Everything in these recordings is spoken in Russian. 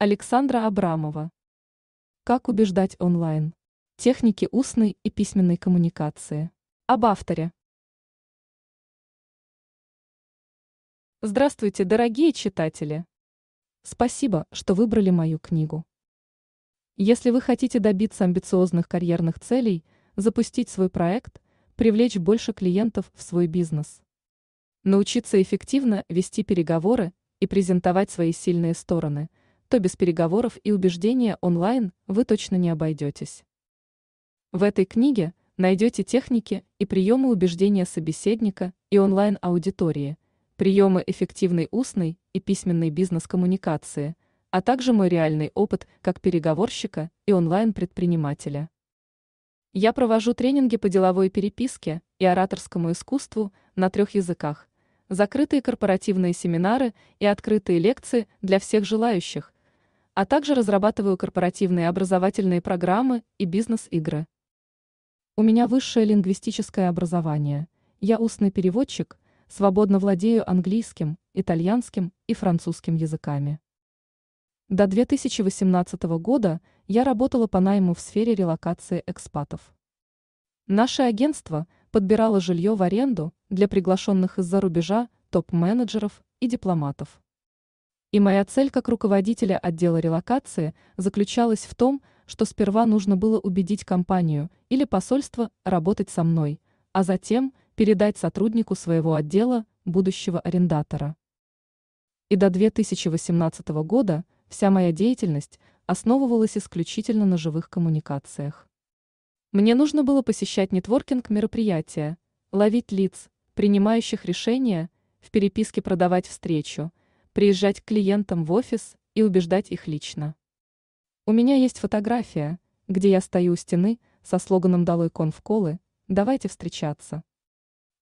Александра Абрамова. Как убеждать онлайн? Техники устной и письменной коммуникации. Об авторе. Здравствуйте, дорогие читатели! Спасибо, что выбрали мою книгу. Если вы хотите добиться амбициозных карьерных целей, запустить свой проект, привлечь больше клиентов в свой бизнес, научиться эффективно вести переговоры и презентовать свои сильные стороны – то без переговоров и убеждения онлайн вы точно не обойдетесь. В этой книге найдете техники и приемы убеждения собеседника и онлайн-аудитории, приемы эффективной устной и письменной бизнес-коммуникации, а также мой реальный опыт как переговорщика и онлайн-предпринимателя. Я провожу тренинги по деловой переписке и ораторскому искусству на трех языках, закрытые корпоративные семинары и открытые лекции для всех желающих, а также разрабатываю корпоративные образовательные программы и бизнес-игры. У меня высшее лингвистическое образование. Я устный переводчик, свободно владею английским, итальянским и французским языками. До 2018 года я работала по найму в сфере релокации экспатов. Наше агентство подбирало жилье в аренду для приглашенных из-за рубежа топ-менеджеров и дипломатов. И моя цель как руководителя отдела релокации заключалась в том, что сперва нужно было убедить компанию или посольство работать со мной, а затем передать сотруднику своего отдела будущего арендатора. И до 2018 года вся моя деятельность основывалась исключительно на живых коммуникациях. Мне нужно было посещать нетворкинг-мероприятия, ловить лиц, принимающих решения, в переписке продавать встречу – приезжать к клиентам в офис и убеждать их лично. У меня есть фотография, где я стою у стены со слоганом «Долой конфколы», «Давайте встречаться».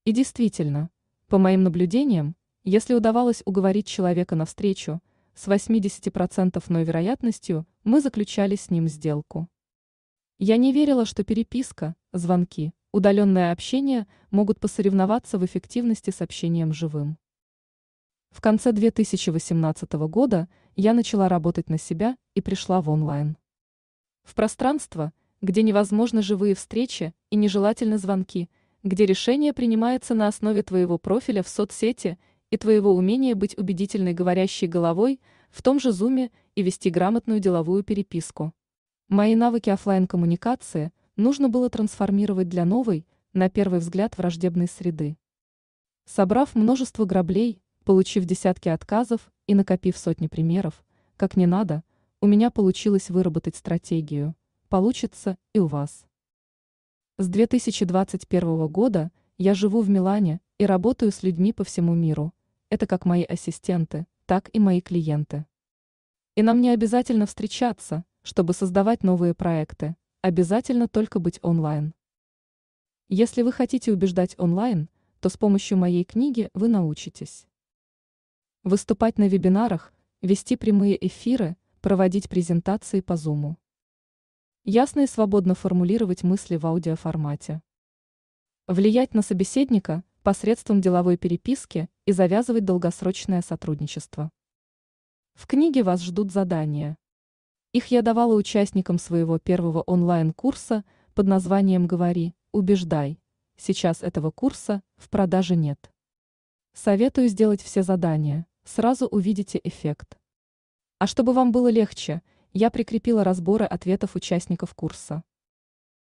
И действительно, по моим наблюдениям, если удавалось уговорить человека на встречу, с 80% вероятностью мы заключали с ним сделку. Я не верила, что переписка, звонки, удаленное общение могут посоревноваться в эффективности с общением живым. В конце 2018 года я начала работать на себя и пришла в онлайн. В пространство, где невозможны живые встречи и нежелательны звонки, где решение принимается на основе твоего профиля в соцсети и твоего умения быть убедительной говорящей головой в том же зуме и вести грамотную деловую переписку. Мои навыки офлайн коммуникации нужно было трансформировать для новой, на первый взгляд, враждебной среды. Собрав множество граблей, Получив десятки отказов и накопив сотни примеров, как не надо, у меня получилось выработать стратегию, получится и у вас. С 2021 года я живу в Милане и работаю с людьми по всему миру. Это как мои ассистенты, так и мои клиенты. И нам не обязательно встречаться, чтобы создавать новые проекты, обязательно только быть онлайн. Если вы хотите убеждать онлайн, то с помощью моей книги вы научитесь выступать на вебинарах, вести прямые эфиры, проводить презентации по Zoom. Ясно и свободно формулировать мысли в аудиоформате. Влиять на собеседника посредством деловой переписки и завязывать долгосрочное сотрудничество. В книге вас ждут задания. Их я давала участникам своего первого онлайн-курса под названием «Говори, убеждай». Сейчас этого курса в продаже нет. Советую сделать все задания сразу увидите эффект. А чтобы вам было легче, я прикрепила разборы ответов участников курса.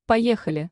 Поехали!